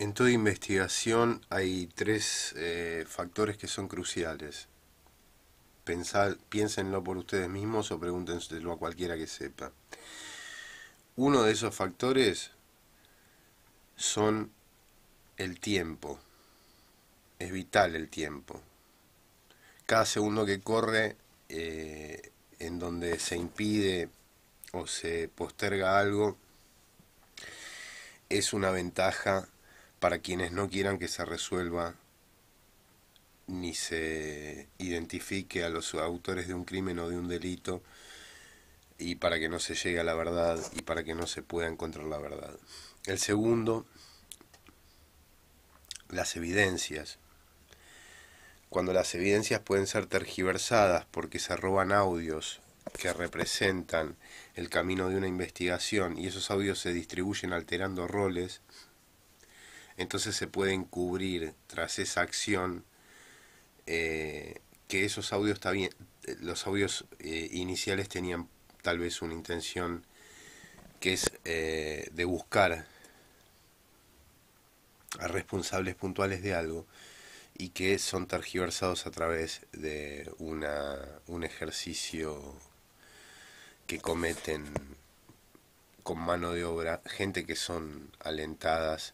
En toda investigación hay tres eh, factores que son cruciales. piénsenlo por ustedes mismos o pregúntenselo a cualquiera que sepa. Uno de esos factores son el tiempo. Es vital el tiempo. Cada segundo que corre eh, en donde se impide o se posterga algo es una ventaja para quienes no quieran que se resuelva ni se identifique a los autores de un crimen o de un delito y para que no se llegue a la verdad y para que no se pueda encontrar la verdad. El segundo, las evidencias. Cuando las evidencias pueden ser tergiversadas porque se roban audios que representan el camino de una investigación y esos audios se distribuyen alterando roles entonces se pueden cubrir, tras esa acción eh, que esos audios eh, los audios eh, iniciales tenían tal vez una intención que es de buscar a responsables puntuales de algo y que son tergiversados a través de un ejercicio que cometen con mano de obra gente que son alentadas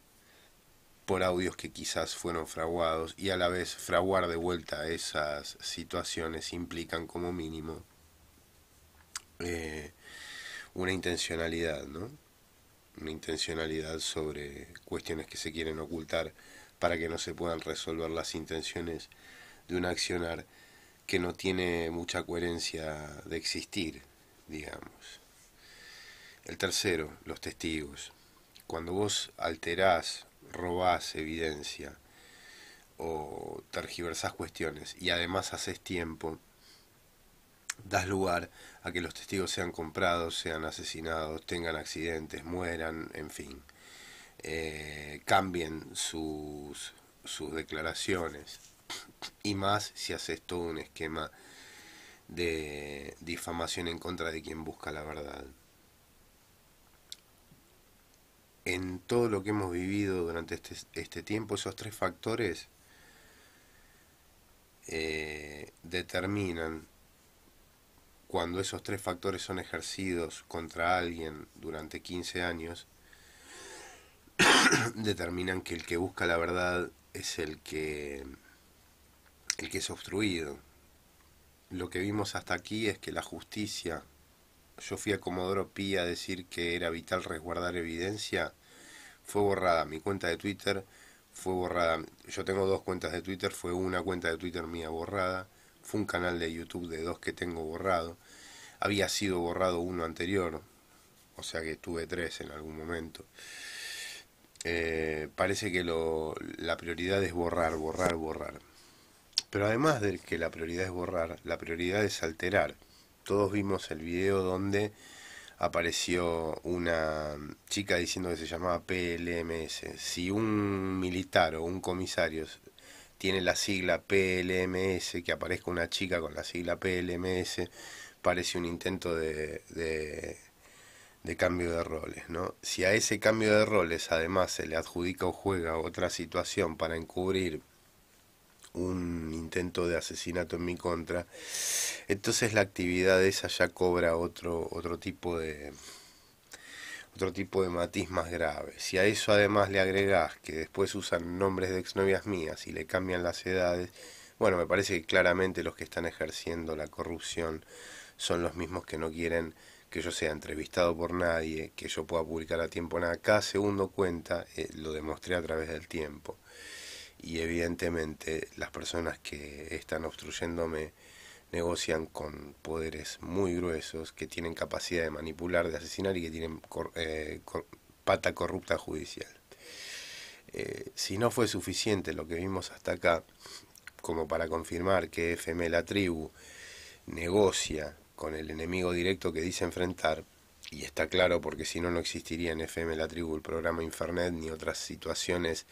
por audios que quizás fueron fraguados y a la vez fraguar de vuelta esas situaciones implican como mínimo eh, una intencionalidad, Una intencionalidad sobre cuestiones que se quieren ocultar para que no se puedan resolver las intenciones de un accionar que no tiene mucha coherencia de existir, digamos. El tercero, los testigos. Cuando vos alterás robás evidencia o tergiversás cuestiones y además haces tiempo, das lugar a que los testigos sean comprados, sean asesinados, tengan accidentes, mueran, en fin, eh, cambien sus, sus declaraciones y más si haces todo un esquema de difamación en contra de quien busca la verdad en todo lo que hemos vivido durante este, este tiempo, esos tres factores eh, determinan cuando esos tres factores son ejercidos contra alguien durante 15 años, determinan que el que busca la verdad es el que, el que es obstruido. Lo que vimos hasta aquí es que la justicia yo fui a Comodoro Pi a decir que era vital resguardar evidencia, fue borrada. Mi cuenta de Twitter fue borrada. Yo tengo dos cuentas de Twitter, fue una cuenta de Twitter mía borrada, fue un canal de YouTube de dos que tengo borrado. Había sido borrado uno anterior, o sea que tuve tres en algún momento. Eh, parece que la prioridad es borrar, borrar, borrar. Pero además de que la prioridad es borrar, la prioridad es alterar todos vimos el video donde apareció una chica diciendo que se llamaba PLMS. Si un militar o un comisario tiene la sigla PLMS, que aparezca una chica con la sigla PLMS, parece un intento de, cambio de roles. ¿no? Si a ese cambio de roles además se le adjudica o juega otra situación para encubrir un intento de asesinato en mi contra. Entonces la actividad esa ya cobra otro, otro tipo de otro tipo de matiz más grave. Si a eso además le agregás que después usan nombres de exnovias mías y le cambian las edades, bueno, me parece que claramente los que están ejerciendo la corrupción son los mismos que no quieren que yo sea entrevistado por nadie, que yo pueda publicar a tiempo nada. Cada segundo cuenta, eh, lo demostré a través del tiempo y evidentemente las personas que están obstruyéndome negocian con poderes muy gruesos que tienen capacidad de manipular, de asesinar y que tienen eh, pata corrupta judicial. Eh, si no fue suficiente lo que vimos hasta acá, como para confirmar que FM La Tribu negocia con el enemigo directo que dice enfrentar, y está claro porque si no, no existiría en FM La Tribu el programa Infernet ni otras situaciones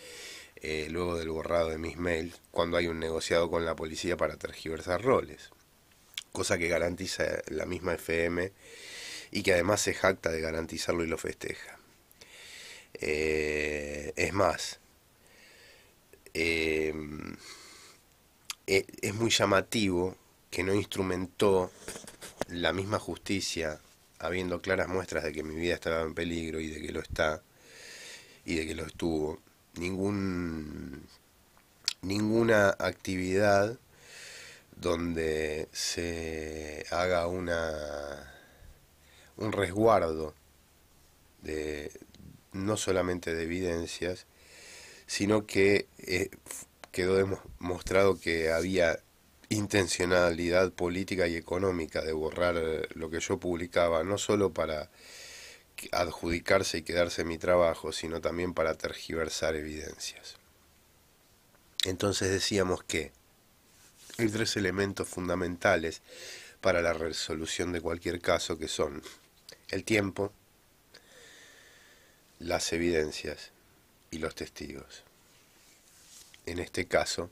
eh, luego del borrado de mis mails, cuando hay un negociado con la policía para tergiversar roles, cosa que garantiza la misma FM y que además se jacta de garantizarlo y lo festeja. Eh, es más, eh, es muy llamativo que no instrumentó la misma justicia, habiendo claras muestras de que mi vida estaba en peligro y de que lo está, y de que lo estuvo, ningún, ninguna actividad donde se haga una un resguardo de no solamente de evidencias, sino que eh, quedó demostrado que había intencionalidad política y económica de borrar lo que yo publicaba, no solo para adjudicarse y quedarse en mi trabajo, sino también para tergiversar evidencias. Entonces decíamos que hay tres elementos fundamentales para la resolución de cualquier caso que son el tiempo, las evidencias y los testigos. En este caso,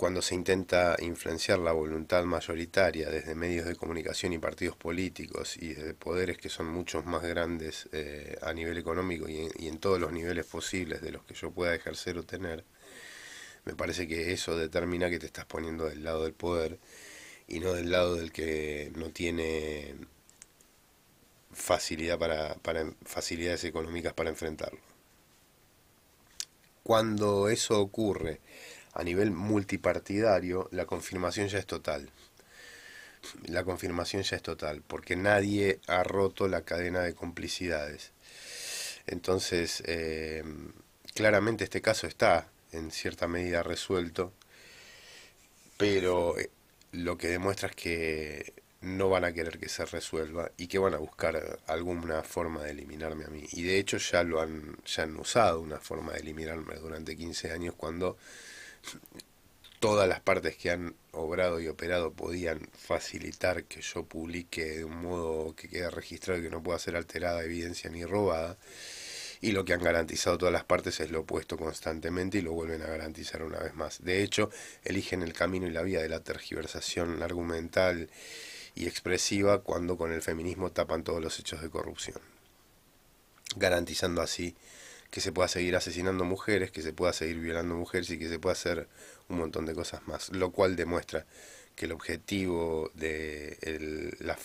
cuando se intenta influenciar la voluntad mayoritaria desde medios de comunicación y partidos políticos y desde poderes que son muchos más grandes eh, a nivel económico y en, todos los niveles posibles de los que yo pueda ejercer o tener, me parece que eso determina que te estás poniendo del lado del poder y no del lado del que no tiene facilidad para facilidades económicas para enfrentarlo. Cuando eso ocurre, a nivel multipartidario, la confirmación ya es total. La confirmación ya es total, porque nadie ha roto la cadena de complicidades. Entonces, eh, claramente este caso está en cierta medida resuelto, pero eh, lo que demuestra es que no van a querer que se resuelva y que van a buscar alguna forma de eliminarme a mí. Y de hecho ya lo han, ya han usado una forma de eliminarme durante 15 años cuando todas las partes que han obrado y operado podían facilitar que yo publique de un modo que quede registrado y que no pueda ser alterada evidencia ni robada. Y lo que han garantizado todas las partes es lo opuesto constantemente y lo vuelven a garantizar una vez más. De hecho, eligen el camino y la vía de la tergiversación argumental y expresiva cuando con el feminismo tapan todos los hechos de corrupción, garantizando así que se pueda seguir asesinando mujeres, que se pueda seguir violando mujeres y que se pueda hacer un montón de cosas más, lo cual demuestra que el objetivo de las,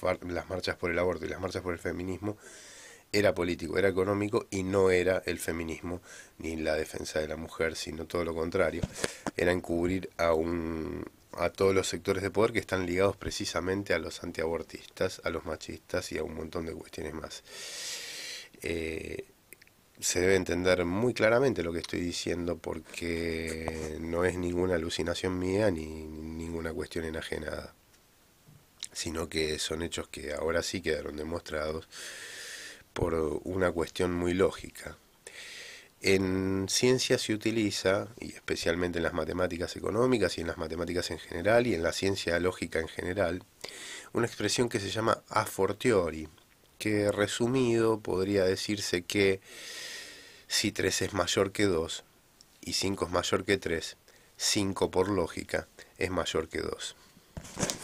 marchas por el aborto y las marchas por el feminismo era político, era económico y no era el feminismo ni la defensa de la mujer, sino todo lo contrario. Era encubrir a, un, a todos los sectores de poder que están ligados precisamente a los antiabortistas, a los machistas y a un montón de cuestiones más. Eh, se debe entender muy claramente lo que estoy diciendo porque no es ninguna alucinación mía ni ninguna cuestión enajenada, sino que son hechos que ahora sí quedaron demostrados por una cuestión muy lógica. En ciencia se utiliza, y especialmente en las matemáticas económicas y en las matemáticas en general y en la ciencia lógica en general, una expresión que se llama a fortiori, que resumido podría decirse que si 3 es mayor que 2 y 5 es mayor que 3, 5 por lógica es mayor que 2.